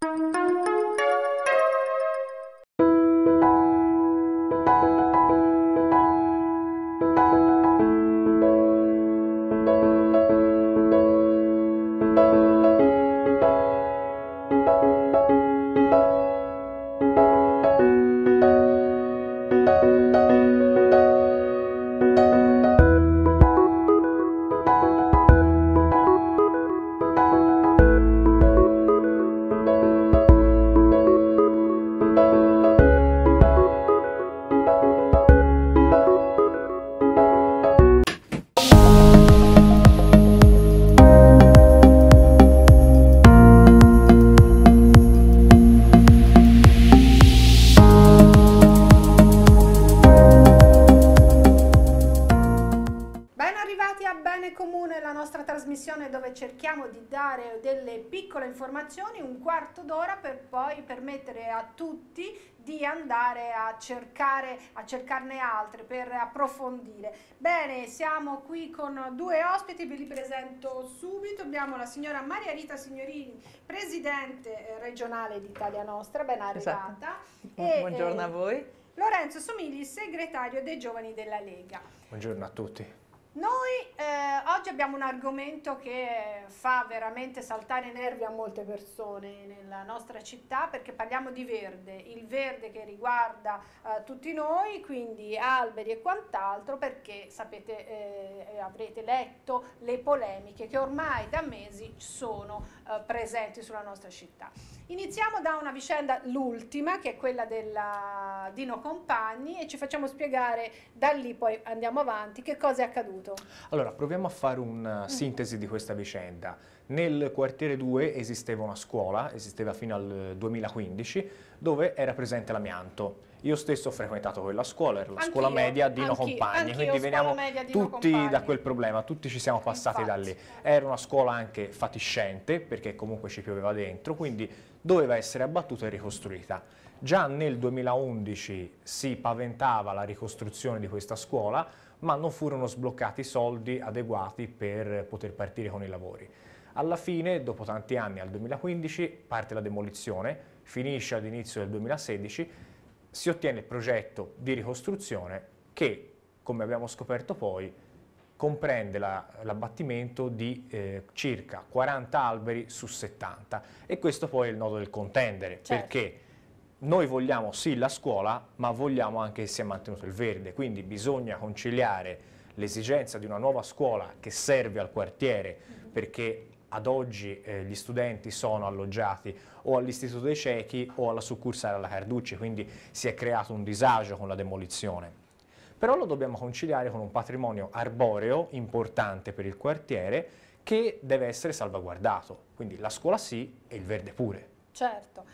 Thank you. cerchiamo di dare delle piccole informazioni, un quarto d'ora per poi permettere a tutti di andare a, cercare, a cercarne altre per approfondire. Bene, siamo qui con due ospiti, ve li presento subito. Abbiamo la signora Maria Rita Signorini, presidente eh, regionale d'Italia Nostra, ben esatto. arrivata. Esatto. E, Buongiorno a eh, voi. Lorenzo Somigli, segretario dei giovani della Lega. Buongiorno a tutti. Noi eh, oggi abbiamo un argomento che fa veramente saltare i nervi a molte persone nella nostra città perché parliamo di verde, il verde che riguarda eh, tutti noi, quindi alberi e quant'altro perché sapete, eh, eh avrete letto le polemiche che ormai da mesi sono eh, presenti sulla nostra città. Iniziamo da una vicenda, l'ultima, che è quella della Dino Compagni e ci facciamo spiegare da lì poi andiamo avanti che cosa è accaduto. Allora, proviamo a fare una eh, mm. sintesi di questa vicenda. Nel quartiere 2 esisteva una scuola, esisteva fino al 2015, eh, dove era presente l'amianto. Io stesso ho frequentato quella scuola, era la anch'io, scuola media di No Compagni, quindi veniamo tutti Compagni. da quel problema, tutti ci siamo passati Infatti. da lì. Era una scuola anche fatiscente, perché comunque ci pioveva dentro, quindi doveva essere abbattuta e ricostruita. Già nel 2011 si paventava la ricostruzione di questa scuola, ma non furono sbloccati i soldi adeguati per poter partire con i lavori. Alla fine, dopo tanti anni, al 2015, parte la demolizione, finisce all'inizio del 2016, si ottiene il progetto di ricostruzione che, come abbiamo scoperto poi, comprende l'abbattimento la, di eh, circa 40 alberi su 70 e questo poi è il nodo del contendere certo. perché noi vogliamo sì la scuola ma vogliamo anche che sia mantenuto il verde quindi bisogna conciliare l'esigenza di una nuova scuola che serve al quartiere mm -hmm. perché ad oggi eh, gli studenti sono alloggiati o all'Istituto dei Ciechi o alla succursale alla Carducci, quindi si è creato un disagio con la demolizione. Però lo dobbiamo conciliare con un patrimonio arboreo importante per il quartiere che deve essere salvaguardato, quindi la scuola sì e il verde pure. Certo.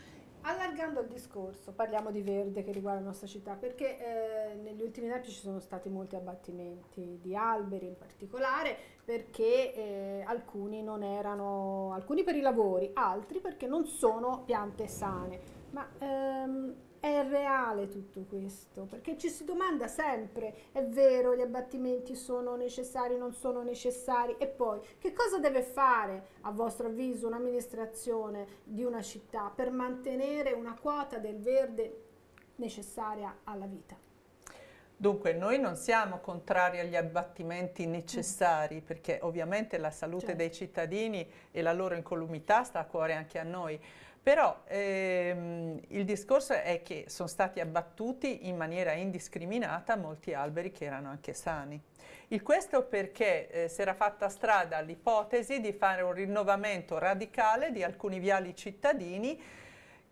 Allargando il discorso, parliamo di verde che riguarda la nostra città, perché eh, negli ultimi tempi ci sono stati molti abbattimenti di alberi in particolare, perché eh, alcuni non erano, alcuni per i lavori, altri perché non sono piante sane. Ma ehm, è reale tutto questo? Perché ci si domanda sempre, è vero, gli abbattimenti sono necessari, non sono necessari? E poi, che cosa deve fare, a vostro avviso, un'amministrazione di una città per mantenere una quota del verde necessaria alla vita? Dunque, noi non siamo contrari agli abbattimenti mm. necessari, perché ovviamente la salute certo. dei cittadini e la loro incolumità sta a cuore anche a noi, però ehm, il discorso è che sono stati abbattuti in maniera indiscriminata molti alberi che erano anche sani. Il questo perché eh, si era fatta strada l'ipotesi di fare un rinnovamento radicale di alcuni viali cittadini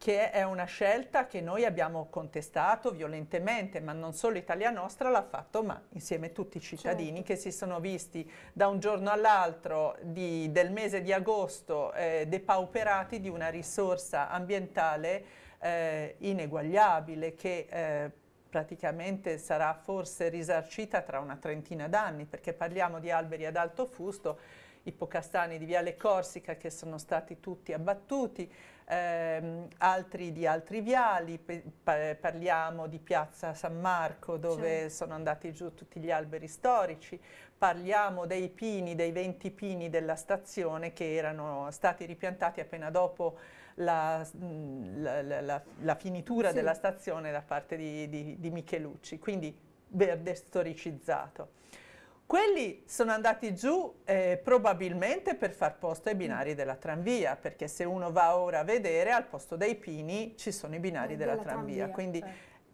che è una scelta che noi abbiamo contestato violentemente, ma non solo Italia Nostra l'ha fatto, ma insieme tutti i cittadini certo. che si sono visti da un giorno all'altro del mese di agosto eh, depauperati di una risorsa ambientale eh, ineguagliabile che eh, praticamente sarà forse risarcita tra una trentina d'anni, perché parliamo di alberi ad alto fusto, i di Viale Corsica che sono stati tutti abbattuti, ehm, altri di altri viali, parliamo di Piazza San Marco dove certo. sono andati giù tutti gli alberi storici, parliamo dei pini, dei 20 pini della stazione che erano stati ripiantati appena dopo la, la, la, la finitura sì. della stazione da parte di, di, di Michelucci, quindi verde storicizzato. Quelli sono andati giù eh, probabilmente per far posto ai binari mm. della tranvia, perché se uno va ora a vedere, al posto dei pini ci sono i binari eh, della, della tranvia. tranvia. Quindi eh.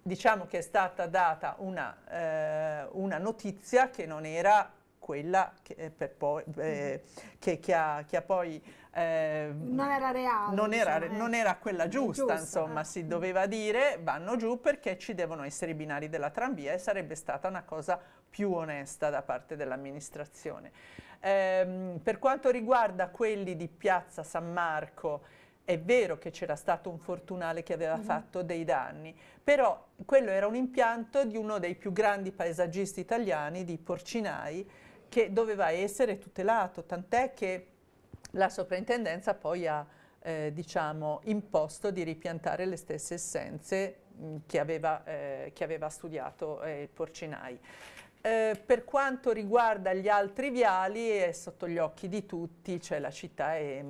diciamo che è stata data una, eh, una notizia che non era quella che, eh, poi, eh, mm-hmm. che, che, ha, che, ha, poi... Eh, non era reale. Non era, diciamo, non era eh, quella giusta, giusta insomma, eh. si doveva dire vanno giù perché ci devono essere i binari della tranvia e sarebbe stata una cosa più onesta da parte dell'amministrazione. Ehm, per quanto riguarda quelli di Piazza San Marco, è vero che c'era stato un fortunale che aveva uh mm-hmm. -huh. fatto dei danni, però quello era un impianto di uno dei più grandi paesaggisti italiani, di Porcinai, che doveva essere tutelato, tant'è che la soprintendenza poi ha eh, diciamo, imposto di ripiantare le stesse essenze mh, mm, che, aveva, eh, che, aveva, studiato eh, il Porcinai. Eh, per quanto riguarda gli altri viali è sotto gli occhi di tutti, cioè la città è,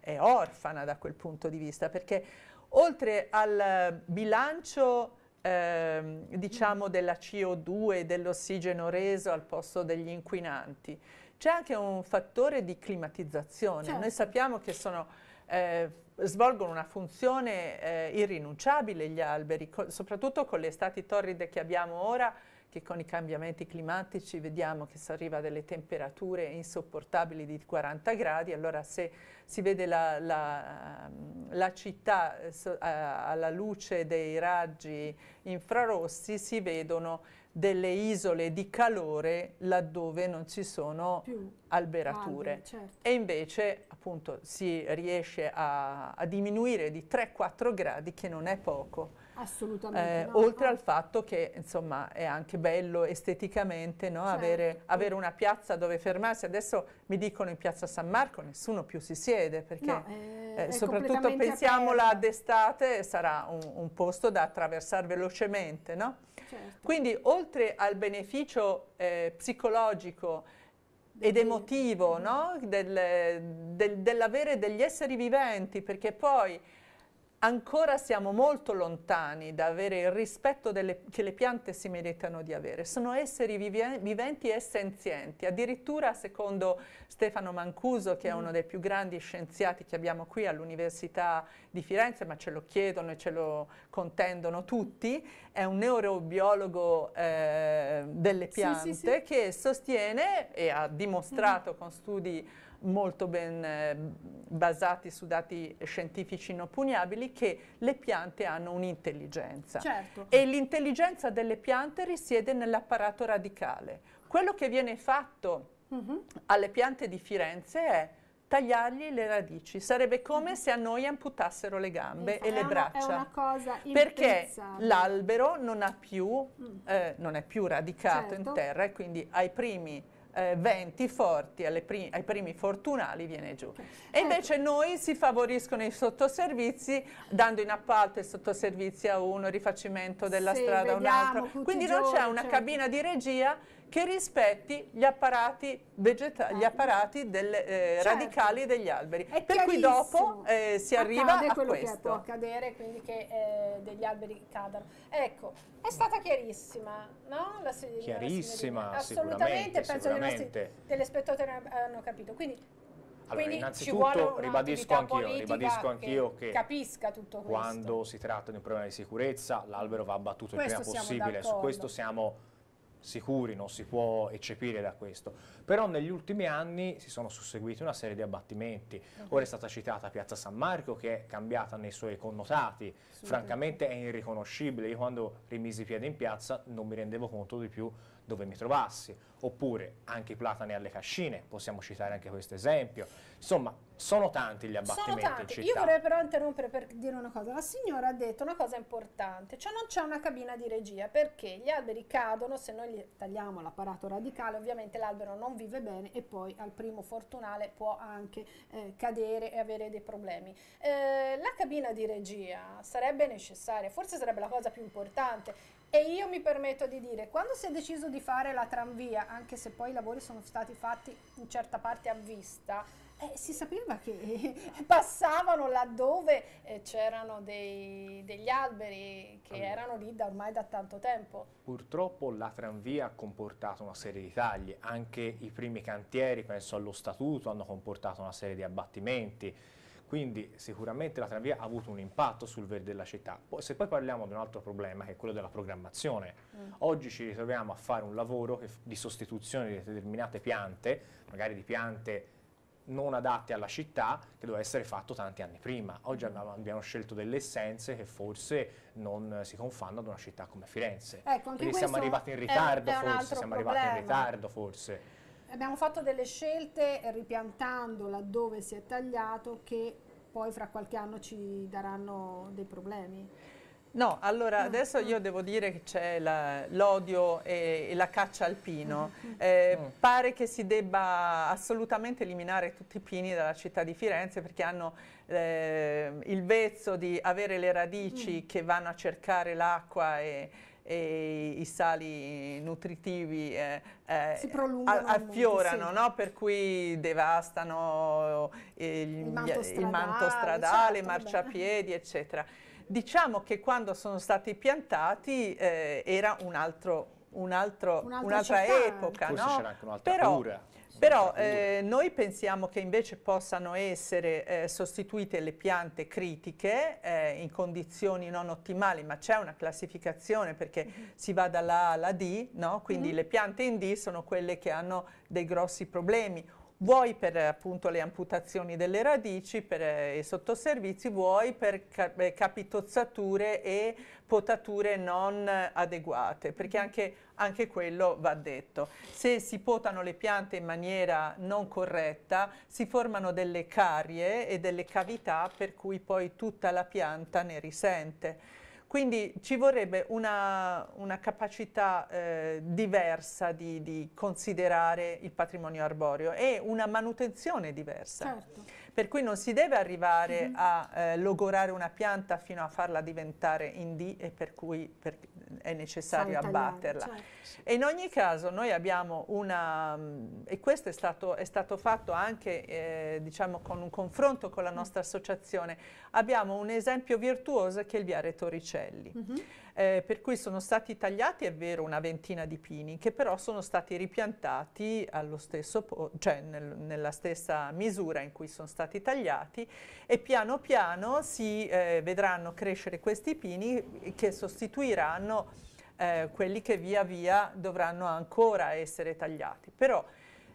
è orfana da quel punto di vista, perché oltre al bilancio ehm, diciamo della CO2 e dell'ossigeno reso al posto degli inquinanti. C'è anche un fattore di climatizzazione. Certo. Noi sappiamo che sono, eh, svolgono una funzione eh, irrinunciabile gli alberi, co soprattutto con le estati torride che abbiamo ora, che con i cambiamenti climatici vediamo che si arriva a delle temperature insopportabili di 40 gradi, allora se si vede la, la, la città eh, alla luce dei raggi infrarossi si vedono delle isole di calore laddove non ci sono Più alberature alberi, certo. e invece appunto si riesce a, a diminuire di 3-4 gradi che non è poco Assolutamente. Eh, no, oltre no. al fatto che insomma è anche bello esteticamente no? certo. avere, avere, una piazza dove fermarsi. Adesso mi dicono in piazza San Marco nessuno più si siede perché eh, eh, soprattutto pensiamola aperta. d'estate sarà un, un, posto da attraversare velocemente. Certo. Quindi oltre al beneficio eh, psicologico ed emotivo del, del, dell'avere degli esseri viventi perché poi ancora siamo molto lontani da avere il rispetto delle, che le piante si meritano di avere. Sono esseri viventi e senzienti. Addirittura, secondo Stefano Mancuso, che è uno mm. dei più grandi scienziati che abbiamo qui all'Università di Firenze, ma ce lo chiedono e ce lo contendono tutti, è un neurobiologo eh, delle piante sì, sì, sì. che sostiene e ha dimostrato mm -hmm. con studi molto ben eh, basati su dati scientifici inoppugnabili, che le piante hanno un'intelligenza. Certo. E l'intelligenza delle piante risiede nell'apparato radicale. Quello che viene fatto mm-hmm. alle piante di Firenze è tagliargli le radici. Sarebbe come mm-hmm. se a noi amputassero le gambe Infatti, e le braccia. È Perché l'albero non, più, mm. eh, non, è più radicato certo. in terra e quindi ai primi eh, venti forti primi, ai primi fortunali viene giù. E invece noi si favoriscono i sottoservizi dando in appalto i sottoservizi a uno, rifacimento della sì, strada a un altro. Quindi non c'è una certo. cabina di regia che rispetti gli apparati, vegetali, gli ah. apparati del, eh, certo. radicali degli alberi. È per cui dopo eh, si arriva Accade a quello questo. che può accadere, quindi che eh, degli alberi cadano. Ecco, è stata chiarissima, no? La, chiarissima, la assolutamente, penso sicuramente. che i nostri telespettatori hanno capito. Quindi allora, Quindi innanzitutto ribadisco anch'io, ribadisco anch'io che, che, capisca tutto questo. Quando si tratta di un problema di sicurezza, l'albero va abbattuto questo il prima possibile, su questo siamo sicuri, non si può eccepire da questo però negli ultimi anni si sono susseguiti una serie di abbattimenti. Uh Ora è stata citata Piazza San Marco che è cambiata nei suoi connotati, sì, francamente è irriconoscibile, io quando rimisi piede in piazza non mi rendevo conto di più dove mi trovassi, oppure anche i platani alle cascine, possiamo citare anche questo esempio. Insomma, sono tanti gli abbattimenti sono tanti. Io vorrei però interrompere per dire una cosa. La signora ha detto una cosa importante, cioè non c'è una cabina di regia, perché gli alberi cadono, se noi tagliamo l'apparato radicale, ovviamente l'albero non viene vive bene e poi al primo fortunale può anche eh, cadere e avere dei problemi. Eh, la cabina di regia sarebbe necessaria, forse sarebbe la cosa più importante. E io mi permetto di dire, quando si è deciso di fare la tranvia, anche se poi i lavori sono stati fatti in certa parte a vista, eh, si sapeva che passavano laddove eh, c'erano degli alberi che allora. erano lì da ormai da tanto tempo. Purtroppo la tranvia ha comportato una serie di tagli, anche i primi cantieri, penso allo statuto, hanno comportato una serie di abbattimenti, quindi sicuramente la tranvia ha avuto un impatto sul verde della città. Poi, se poi parliamo di un altro problema che è quello della programmazione, mm. oggi ci ritroviamo a fare un lavoro di sostituzione di determinate piante, magari di piante non adatti alla città che doveva essere fatto tanti anni prima. Oggi mm. abbiamo, scelto delle essenze che forse non si confanno ad una città come Firenze. Ecco, anche Quindi siamo arrivati in ritardo è, è forse, siamo problema. arrivati in ritardo forse. Abbiamo fatto delle scelte ripiantando laddove si è tagliato che poi fra qualche anno ci daranno dei problemi. No, allora ah, adesso ah. io devo dire che c'è l'odio e, e, la caccia al pino. Mm, mm, mm. Eh, pare che si debba assolutamente eliminare tutti i pini dalla città di Firenze perché hanno eh, il vezzo di avere le radici mm. che vanno a cercare l'acqua e, e i sali nutritivi eh, eh, affiorano, sì. no? per cui devastano eh, il, il manto stradale, il manto stradale certo, marciapiedi, eccetera. Diciamo che quando sono stati piantati eh, era un altro, un altro, un'altra, un'altra epoca, Forse no? c'era anche un'altra Però, cura. Però eh, noi pensiamo che invece possano essere eh, sostituite le piante critiche eh, in condizioni non ottimali, ma c'è una classificazione perché mm-hmm. si va dalla A alla D, no? quindi mm-hmm. le piante in D sono quelle che hanno dei grossi problemi vuoi per appunto le amputazioni delle radici per, eh, e sottoservizi, vuoi per ca eh, capitozzature e potature non adeguate, perché mm-hmm. anche, anche, quello va detto. Se si potano le piante in maniera non corretta si formano delle carie e delle cavità per cui poi tutta la pianta ne risente. Quindi ci vorrebbe una, una capacità eh, diversa di, di, considerare il patrimonio arboreo e una manutenzione diversa. Certo. Per cui non si deve arrivare mm -hmm. a eh, logorare una pianta fino a farla diventare in D e per cui per, è necessario Santagliare, abbatterla. Certo. E in ogni caso noi abbiamo una, mm, e questo è stato, è stato fatto anche eh, diciamo con un confronto con la mm. nostra associazione, abbiamo un esempio virtuoso che è il viare Torricelli. Mm -hmm. eh, per cui sono stati tagliati, è vero, una ventina di pini che però sono stati ripiantati allo stesso cioè nel, nella stessa misura in cui sono stati tagliati e piano piano si eh, vedranno crescere questi pini che sostituiranno saranno eh, quelli che via via dovranno ancora essere tagliati. Però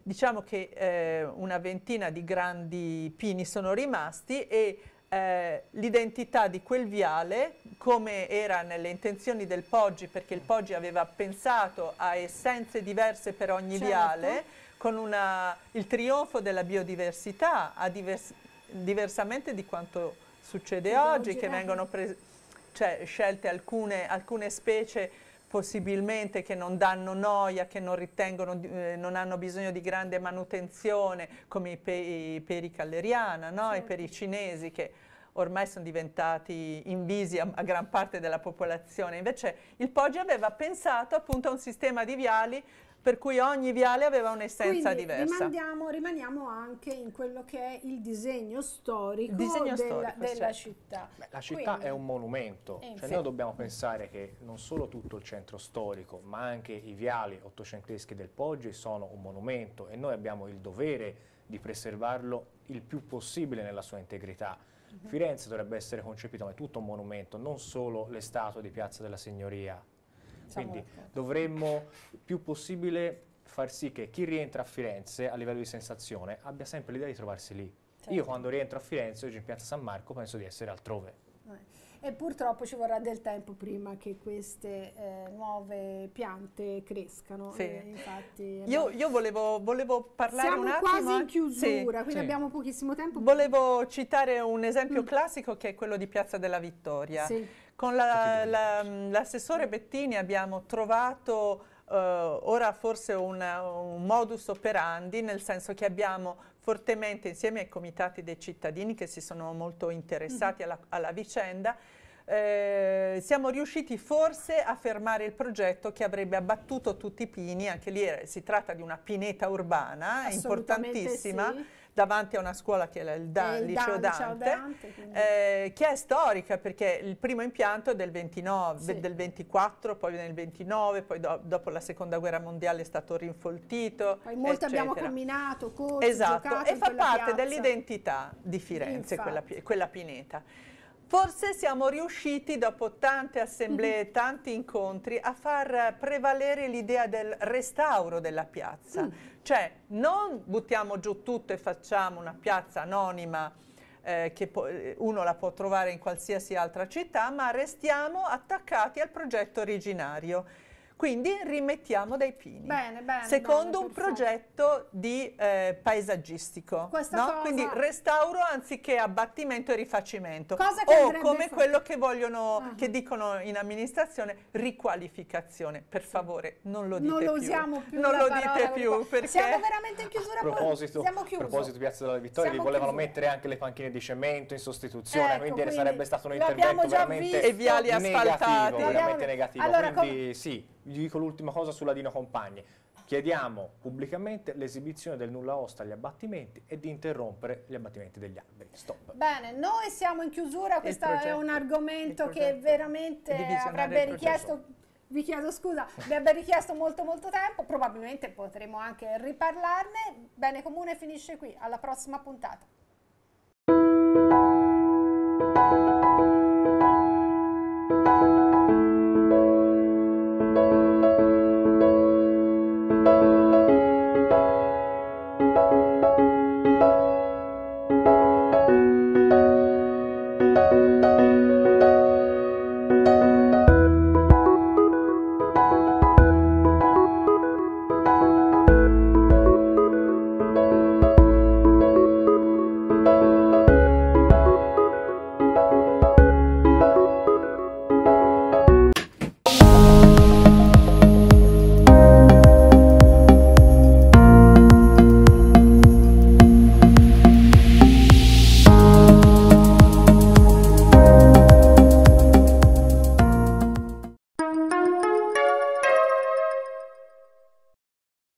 diciamo che eh, una ventina di grandi pini sono rimasti e eh, l'identità di quel viale, come era nelle intenzioni del Poggi, perché il Poggi aveva pensato a essenze diverse per ogni certo. viale, con una, il trionfo della biodiversità, divers, diversamente di quanto succede oggi, che eh. vengono pre, cioè scelte alcune, alcune specie possibilmente che non danno noia, che non ritengono, eh, non hanno bisogno di grande manutenzione, come i, peri, i pericalleriana, no? certo. i peri cinesi che ormai sono diventati invisi a, a gran parte della popolazione. Invece il Poggi aveva pensato appunto a un sistema di viali per cui ogni viale aveva un'essenza diversa. rimaniamo anche in quello che è il disegno storico, il disegno della, storico, della certo. città. Beh, la città Quindi, è un monumento, è eh, cioè noi dobbiamo pensare che non solo tutto il centro storico, ma anche i viali ottocenteschi del Poggi sono un monumento e noi abbiamo il dovere di preservarlo il più possibile nella sua integrità Firenze dovrebbe essere concepito come tutto un monumento, non solo le statue di Piazza della Signoria. Diciamo Quindi dovremmo più possibile far sì che chi rientra a Firenze a livello di sensazione abbia sempre l'idea di trovarsi lì. Certo. Io quando rientro a Firenze, oggi in Piazza San Marco, penso di essere altrove e purtroppo ci vorrà del tempo prima che queste eh, nuove piante crescano. Sì. Eh, infatti, io, io volevo, volevo, parlare Siamo un attimo. Siamo quasi in eh. chiusura, sì, quindi sì. abbiamo pochissimo tempo. Volevo citare un esempio mm. classico che è quello di Piazza della Vittoria. Sì. Con mm, l'assessore la, la, Bettini abbiamo trovato Uh, ora forse una, un modus operandi, nel senso che abbiamo fortemente, insieme ai comitati dei cittadini che si sono molto interessati mhm. alla, alla vicenda, eh, siamo riusciti forse a fermare il progetto che avrebbe abbattuto tutti i pini, anche lì era, si tratta di una pineta urbana importantissima. Sì davanti a una scuola che è il, da, il Liceo Dante, Dante eh, che è storica perché il primo impianto è del, 29, sì. del 24, poi nel 29, poi do, dopo la seconda guerra mondiale è stato rinfoltito. Poi molto abbiamo combinato, corso, esatto, e fa parte dell'identità di Firenze, quella, quella pineta. Forse siamo riusciti, dopo tante assemblee e mhm. tanti incontri, a far prevalere l'idea del restauro della piazza. Mm. Cioè, non buttiamo giù tutto e facciamo una piazza anonima eh, che eh, uno la può trovare in qualsiasi altra città, ma restiamo attaccati al progetto originario. Quindi rimettiamo dai pini. Bene, bene, Secondo bene, un progetto di eh, paesaggistico. No? Cosa... Quindi restauro anziché abbattimento e rifacimento. Cosa che o come fatto. quello che vogliono, ah. che dicono in amministrazione, riqualificazione. Per favore, non lo dite non lo usiamo più. Non lo dite più. Perché... Siamo veramente in chiusura. A proposito, siamo chiuso. a proposito Piazza della Vittoria, siamo vi volevano chiuso. mettere anche le panchine di cemento in sostituzione, ecco, quindi, quindi, sarebbe stato un intervento veramente visto. E viali asfaltati. Negativo, veramente negativo. Allora, quindi sì vi dico l'ultima cosa sulla Dino Compagni. Chiediamo pubblicamente l'esibizione del nulla osta agli abbattimenti e di interrompere gli abbattimenti degli alberi. Stop. Bene, noi siamo in chiusura, questo è un argomento che veramente avrebbe richiesto vi chiedo scusa, vi richiesto molto molto tempo, probabilmente potremo anche riparlarne. Bene Comune finisce qui, alla prossima puntata.